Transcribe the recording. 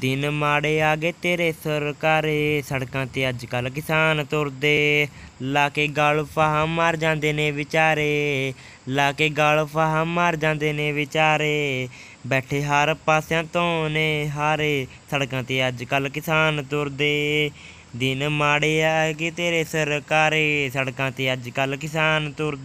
ਦਿਨ ਮਾੜੇ ਆ ਗਏ ਤੇਰੇ ਸਰਕਾਰੇ ਸੜਕਾਂ ਤੇ ਅੱਜ ਕੱਲ ਕਿਸਾਨ ਤੁਰਦੇ ਲਾ ਕੇ ਗਲ ਫਾਹਾ ਮਾਰ ਜਾਂਦੇ ਨੇ ਵਿਚਾਰੇ ਲਾ ਕੇ ਗਲ ਫਾਹਾ ਮਾਰ ਜਾਂਦੇ ਨੇ ਵਿਚਾਰੇ ਬੈਠੇ ਹਰ ਪਾਸਿਆਂ ਤੋਂ ਨੇ ਹਾਰੇ ਸੜਕਾਂ ਤੇ ਅੱਜ ਕੱਲ ਕਿਸਾਨ ਤੁਰਦੇ ਦਿਨ ਮਾੜੇ ਆ ਗਏ ਤੇਰੇ ਸਰਕਾਰੇ ਸੜਕਾਂ ਤੇ ਅੱਜ ਕੱਲ ਕਿਸਾਨ ਤੁਰਦੇ